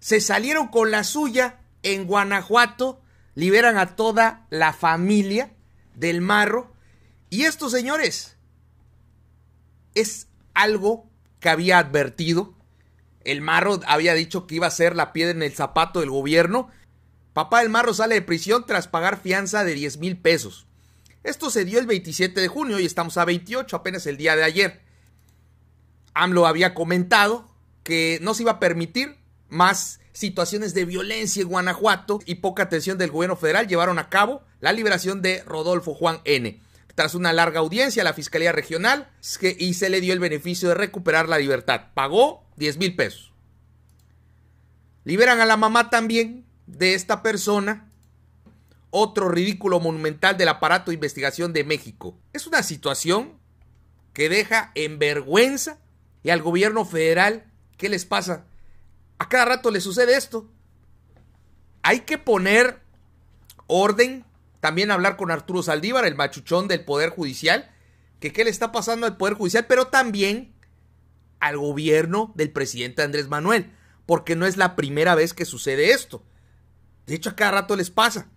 se salieron con la suya en Guanajuato, liberan a toda la familia del marro. Y estos señores, es algo que había advertido. El marro había dicho que iba a ser la piedra en el zapato del gobierno. Papá del marro sale de prisión tras pagar fianza de 10 mil pesos. Esto se dio el 27 de junio y estamos a 28, apenas el día de ayer. AMLO había comentado que no se iba a permitir más situaciones de violencia en Guanajuato y poca atención del gobierno federal llevaron a cabo la liberación de Rodolfo Juan N. Tras una larga audiencia, la Fiscalía Regional y se le dio el beneficio de recuperar la libertad. Pagó 10 mil pesos. Liberan a la mamá también de esta persona. Otro ridículo monumental del aparato de investigación de México. Es una situación que deja en vergüenza y al gobierno federal, ¿qué les pasa? A cada rato le sucede esto. Hay que poner orden, también hablar con Arturo Saldívar, el machuchón del Poder Judicial, que qué le está pasando al Poder Judicial, pero también al gobierno del presidente Andrés Manuel, porque no es la primera vez que sucede esto. De hecho, a cada rato les pasa.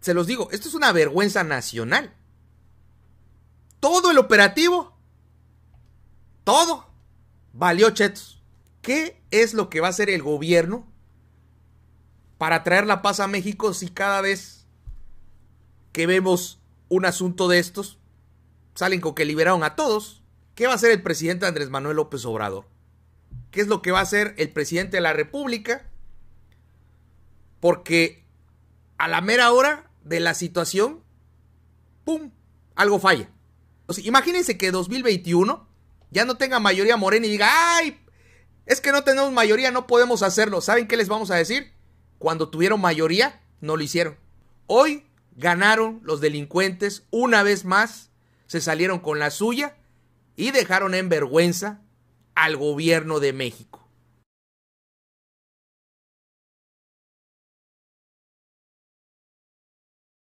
Se los digo, esto es una vergüenza nacional. Todo el operativo, todo, valió chetos. ¿Qué es lo que va a hacer el gobierno para traer la paz a México si cada vez que vemos un asunto de estos salen con que liberaron a todos? ¿Qué va a hacer el presidente Andrés Manuel López Obrador? ¿Qué es lo que va a hacer el presidente de la República? Porque a la mera hora de la situación, ¡pum!, algo falla. O imagínense que 2021 ya no tenga mayoría morena y diga, ¡ay, es que no tenemos mayoría, no podemos hacerlo. ¿Saben qué les vamos a decir? Cuando tuvieron mayoría, no lo hicieron. Hoy ganaron los delincuentes una vez más, se salieron con la suya y dejaron en vergüenza al gobierno de México.